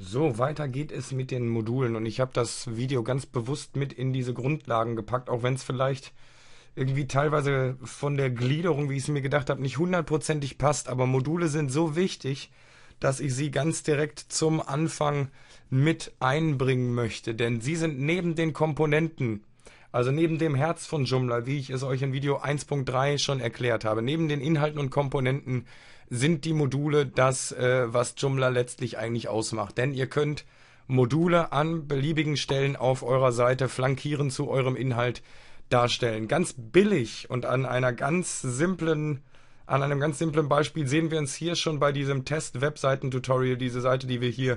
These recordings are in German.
So, weiter geht es mit den Modulen und ich habe das Video ganz bewusst mit in diese Grundlagen gepackt, auch wenn es vielleicht irgendwie teilweise von der Gliederung, wie ich es mir gedacht habe, nicht hundertprozentig passt, aber Module sind so wichtig, dass ich sie ganz direkt zum Anfang mit einbringen möchte, denn sie sind neben den Komponenten also neben dem Herz von Joomla, wie ich es euch in Video 1.3 schon erklärt habe, neben den Inhalten und Komponenten sind die Module das, äh, was Joomla letztlich eigentlich ausmacht. Denn ihr könnt Module an beliebigen Stellen auf eurer Seite flankieren zu eurem Inhalt darstellen. Ganz billig und an einer ganz simplen an einem ganz simplen Beispiel sehen wir uns hier schon bei diesem Test-Webseiten-Tutorial, diese Seite, die wir hier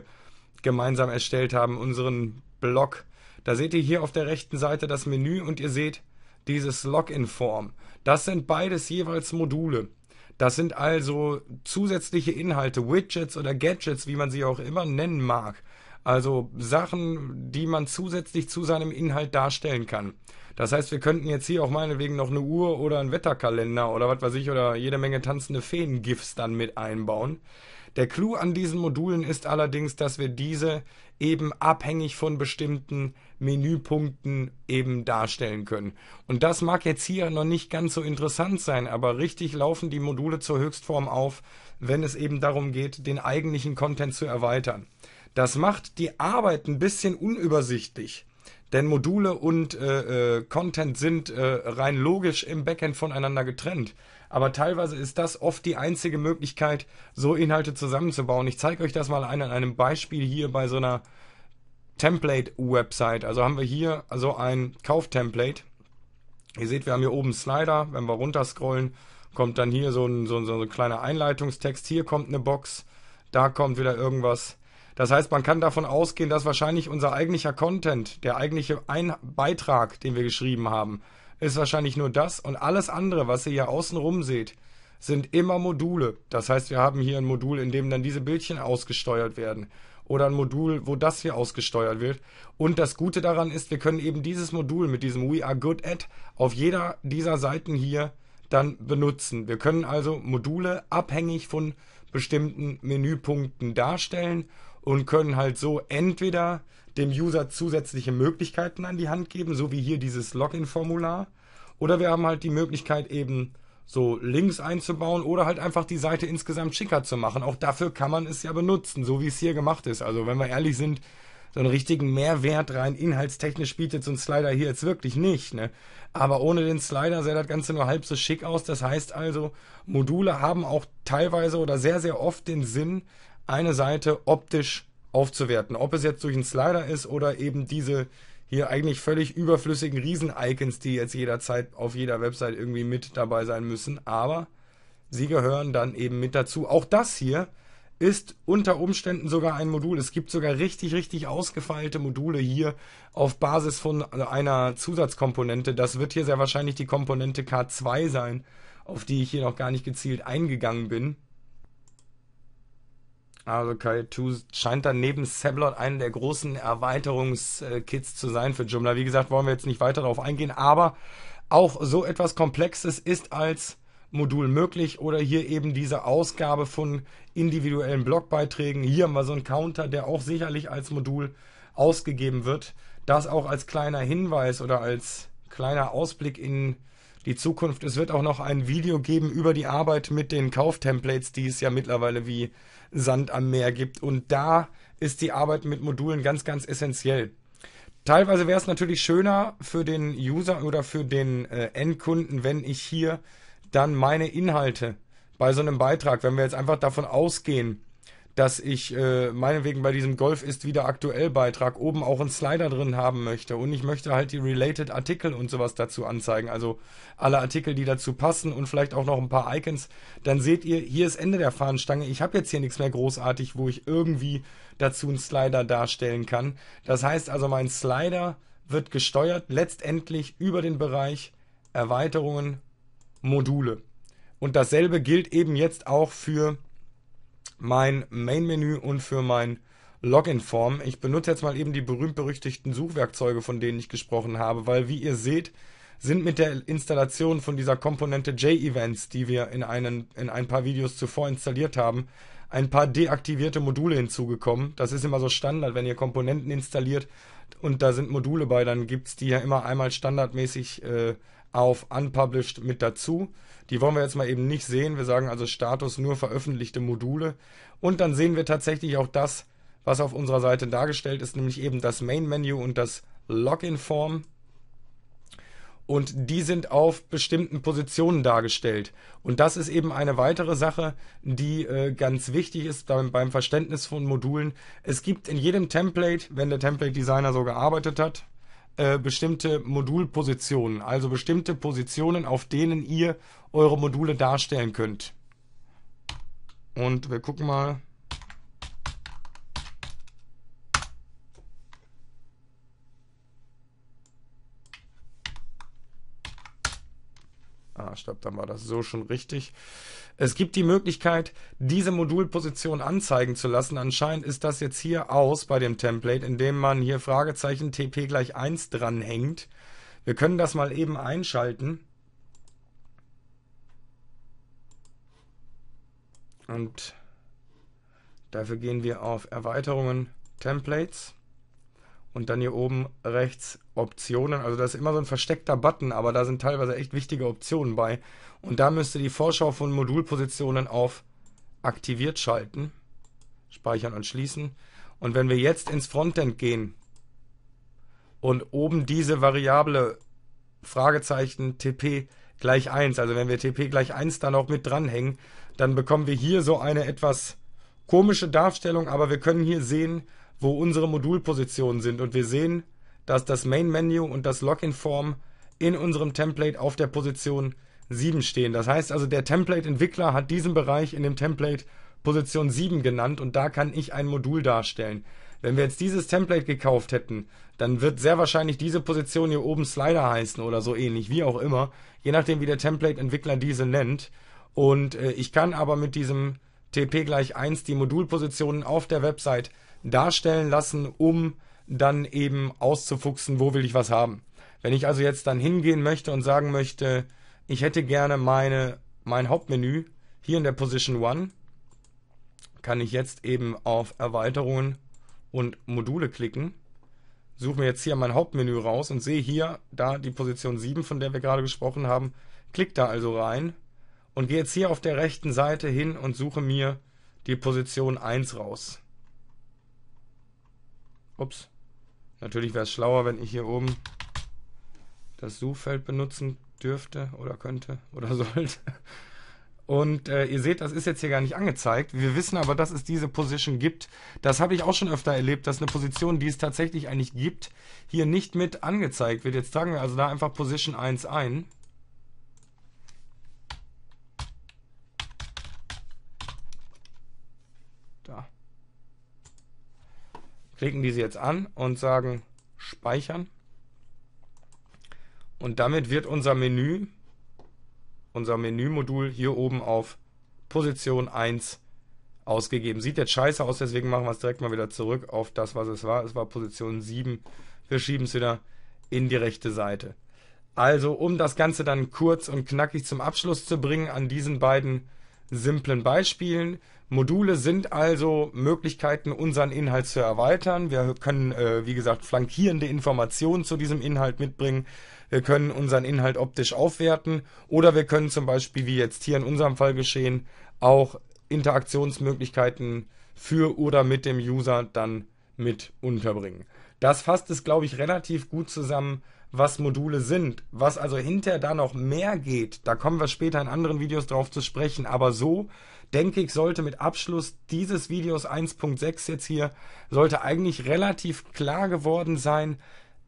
gemeinsam erstellt haben, unseren Blog da seht ihr hier auf der rechten Seite das Menü und ihr seht dieses Login-Form. Das sind beides jeweils Module. Das sind also zusätzliche Inhalte, Widgets oder Gadgets, wie man sie auch immer nennen mag. Also Sachen, die man zusätzlich zu seinem Inhalt darstellen kann. Das heißt, wir könnten jetzt hier auch meinetwegen noch eine Uhr oder einen Wetterkalender oder was weiß ich oder jede Menge tanzende Feen-GIFs dann mit einbauen. Der Clou an diesen Modulen ist allerdings, dass wir diese eben abhängig von bestimmten Menüpunkten eben darstellen können. Und das mag jetzt hier noch nicht ganz so interessant sein, aber richtig laufen die Module zur Höchstform auf, wenn es eben darum geht, den eigentlichen Content zu erweitern. Das macht die Arbeit ein bisschen unübersichtlich. Denn Module und äh, äh, Content sind äh, rein logisch im Backend voneinander getrennt. Aber teilweise ist das oft die einzige Möglichkeit, so Inhalte zusammenzubauen. Ich zeige euch das mal an, einem Beispiel hier bei so einer Template-Website. Also haben wir hier so ein Kauftemplate. Ihr seht, wir haben hier oben Slider. Wenn wir runterscrollen, kommt dann hier so ein, so, so ein kleiner Einleitungstext. Hier kommt eine Box. Da kommt wieder irgendwas. Das heißt, man kann davon ausgehen, dass wahrscheinlich unser eigentlicher Content, der eigentliche Ein Beitrag, den wir geschrieben haben, ist wahrscheinlich nur das und alles andere, was ihr hier außen rum seht, sind immer Module. Das heißt, wir haben hier ein Modul, in dem dann diese Bildchen ausgesteuert werden oder ein Modul, wo das hier ausgesteuert wird. Und das Gute daran ist, wir können eben dieses Modul mit diesem We are good at auf jeder dieser Seiten hier dann benutzen. Wir können also Module abhängig von bestimmten Menüpunkten darstellen und können halt so entweder dem User zusätzliche Möglichkeiten an die Hand geben, so wie hier dieses Login-Formular, oder wir haben halt die Möglichkeit eben so Links einzubauen oder halt einfach die Seite insgesamt schicker zu machen. Auch dafür kann man es ja benutzen, so wie es hier gemacht ist. Also wenn wir ehrlich sind, so einen richtigen Mehrwert rein inhaltstechnisch bietet so ein Slider hier jetzt wirklich nicht. Ne? Aber ohne den Slider sähe das Ganze nur halb so schick aus. Das heißt also, Module haben auch teilweise oder sehr, sehr oft den Sinn, eine Seite optisch aufzuwerten. Ob es jetzt durch einen Slider ist oder eben diese hier eigentlich völlig überflüssigen Riesen-Icons, die jetzt jederzeit auf jeder Website irgendwie mit dabei sein müssen. Aber sie gehören dann eben mit dazu. Auch das hier ist unter Umständen sogar ein Modul. Es gibt sogar richtig, richtig ausgefeilte Module hier auf Basis von einer Zusatzkomponente. Das wird hier sehr wahrscheinlich die Komponente K2 sein, auf die ich hier noch gar nicht gezielt eingegangen bin. Also Kai 2 scheint dann neben Sablot einen der großen Erweiterungskits zu sein für Joomla. Wie gesagt, wollen wir jetzt nicht weiter darauf eingehen, aber auch so etwas Komplexes ist als Modul möglich oder hier eben diese Ausgabe von individuellen Blogbeiträgen. Hier haben wir so einen Counter, der auch sicherlich als Modul ausgegeben wird. Das auch als kleiner Hinweis oder als kleiner Ausblick in die Zukunft. Es wird auch noch ein Video geben über die Arbeit mit den Kauftemplates, die es ja mittlerweile wie Sand am Meer gibt. Und da ist die Arbeit mit Modulen ganz, ganz essentiell. Teilweise wäre es natürlich schöner für den User oder für den äh, Endkunden, wenn ich hier dann meine Inhalte bei so einem Beitrag, wenn wir jetzt einfach davon ausgehen, dass ich äh, meinetwegen bei diesem Golf ist wieder aktuell Beitrag oben auch einen Slider drin haben möchte und ich möchte halt die related Artikel und sowas dazu anzeigen, also alle Artikel, die dazu passen und vielleicht auch noch ein paar Icons, dann seht ihr, hier ist Ende der Fahnenstange. Ich habe jetzt hier nichts mehr großartig, wo ich irgendwie dazu einen Slider darstellen kann. Das heißt also, mein Slider wird gesteuert letztendlich über den Bereich Erweiterungen, Module. Und dasselbe gilt eben jetzt auch für mein Main-Menü und für mein Login-Form. Ich benutze jetzt mal eben die berühmt-berüchtigten Suchwerkzeuge, von denen ich gesprochen habe, weil wie ihr seht, sind mit der Installation von dieser Komponente J-Events, die wir in, einen, in ein paar Videos zuvor installiert haben, ein paar deaktivierte Module hinzugekommen. Das ist immer so Standard, wenn ihr Komponenten installiert und da sind Module bei, dann gibt es die ja immer einmal standardmäßig äh, auf Unpublished mit dazu. Die wollen wir jetzt mal eben nicht sehen. Wir sagen also Status nur veröffentlichte Module. Und dann sehen wir tatsächlich auch das, was auf unserer Seite dargestellt ist, nämlich eben das Main Menu und das Login Form. Und die sind auf bestimmten Positionen dargestellt. Und das ist eben eine weitere Sache, die äh, ganz wichtig ist beim, beim Verständnis von Modulen. Es gibt in jedem Template, wenn der Template Designer so gearbeitet hat, äh, bestimmte Modulpositionen, also bestimmte Positionen, auf denen ihr eure Module darstellen könnt. Und wir gucken mal. Maßstab, dann war das so schon richtig. Es gibt die Möglichkeit, diese Modulposition anzeigen zu lassen. Anscheinend ist das jetzt hier aus bei dem Template, indem man hier Fragezeichen TP gleich 1 dranhängt. Wir können das mal eben einschalten. Und dafür gehen wir auf Erweiterungen, Templates und dann hier oben rechts Optionen. Also das ist immer so ein versteckter Button, aber da sind teilweise echt wichtige Optionen bei. Und da müsst ihr die Vorschau von Modulpositionen auf aktiviert schalten. Speichern und schließen. Und wenn wir jetzt ins Frontend gehen und oben diese Variable Fragezeichen TP gleich 1, also wenn wir TP gleich 1 dann auch mit dranhängen, dann bekommen wir hier so eine etwas komische Darstellung, aber wir können hier sehen, wo unsere Modulpositionen sind und wir sehen, dass das Main Menu und das Login Form in unserem Template auf der Position 7 stehen. Das heißt also, der Template-Entwickler hat diesen Bereich in dem Template Position 7 genannt und da kann ich ein Modul darstellen. Wenn wir jetzt dieses Template gekauft hätten, dann wird sehr wahrscheinlich diese Position hier oben Slider heißen oder so ähnlich, wie auch immer, je nachdem wie der Template-Entwickler diese nennt. Und äh, ich kann aber mit diesem TP gleich 1 die Modulpositionen auf der Website darstellen lassen, um dann eben auszufuchsen, wo will ich was haben. Wenn ich also jetzt dann hingehen möchte und sagen möchte, ich hätte gerne meine, mein Hauptmenü hier in der Position 1, kann ich jetzt eben auf Erweiterungen und Module klicken. Suche mir jetzt hier mein Hauptmenü raus und sehe hier da die Position 7, von der wir gerade gesprochen haben. Klick da also rein und gehe jetzt hier auf der rechten Seite hin und suche mir die Position 1 raus. Ups. Natürlich wäre es schlauer, wenn ich hier oben das Suchfeld benutzen dürfte oder könnte oder sollte. Und äh, ihr seht, das ist jetzt hier gar nicht angezeigt. Wir wissen aber, dass es diese Position gibt. Das habe ich auch schon öfter erlebt, dass eine Position, die es tatsächlich eigentlich gibt, hier nicht mit angezeigt wird. Jetzt tragen wir also da einfach Position 1 ein. Da. Klicken diese jetzt an und sagen Speichern. Und damit wird unser Menü, unser Menümodul hier oben auf Position 1 ausgegeben. Sieht jetzt scheiße aus, deswegen machen wir es direkt mal wieder zurück auf das, was es war. Es war Position 7. Wir schieben es wieder in die rechte Seite. Also, um das Ganze dann kurz und knackig zum Abschluss zu bringen an diesen beiden simplen Beispielen, Module sind also Möglichkeiten, unseren Inhalt zu erweitern. Wir können, äh, wie gesagt, flankierende Informationen zu diesem Inhalt mitbringen. Wir können unseren Inhalt optisch aufwerten oder wir können zum Beispiel, wie jetzt hier in unserem Fall geschehen, auch Interaktionsmöglichkeiten für oder mit dem User dann mit unterbringen. Das fasst es, glaube ich, relativ gut zusammen, was Module sind. Was also hinterher da noch mehr geht, da kommen wir später in anderen Videos drauf zu sprechen, aber so denke ich, sollte mit Abschluss dieses Videos 1.6 jetzt hier, sollte eigentlich relativ klar geworden sein,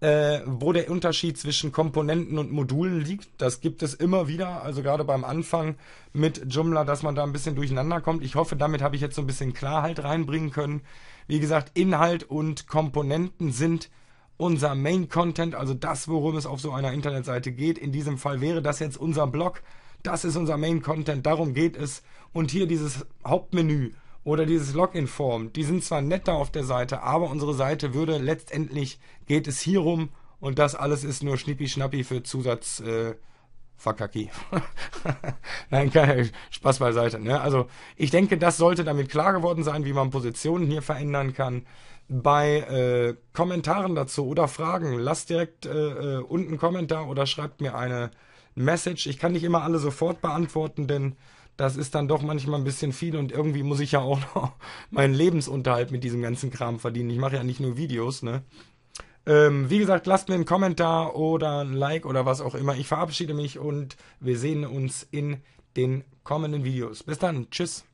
äh, wo der Unterschied zwischen Komponenten und Modulen liegt. Das gibt es immer wieder, also gerade beim Anfang mit Joomla, dass man da ein bisschen durcheinander kommt. Ich hoffe, damit habe ich jetzt so ein bisschen Klarheit reinbringen können. Wie gesagt, Inhalt und Komponenten sind unser Main Content, also das, worum es auf so einer Internetseite geht. In diesem Fall wäre das jetzt unser Blog. Das ist unser Main Content, darum geht es. Und hier dieses Hauptmenü oder dieses Login-Form, die sind zwar netter auf der Seite, aber unsere Seite würde letztendlich, geht es hier rum und das alles ist nur Schnippi-Schnappi für Zusatz. Äh, Fakaki. Nein, keine, Spaß beiseite. Ne? Also ich denke, das sollte damit klar geworden sein, wie man Positionen hier verändern kann. Bei äh, Kommentaren dazu oder Fragen, lasst direkt äh, äh unten einen Kommentar oder schreibt mir eine Message. Ich kann nicht immer alle sofort beantworten, denn das ist dann doch manchmal ein bisschen viel und irgendwie muss ich ja auch noch meinen Lebensunterhalt mit diesem ganzen Kram verdienen. Ich mache ja nicht nur Videos, ne? Ähm, wie gesagt, lasst mir einen Kommentar oder ein Like oder was auch immer. Ich verabschiede mich und wir sehen uns in den kommenden Videos. Bis dann, tschüss.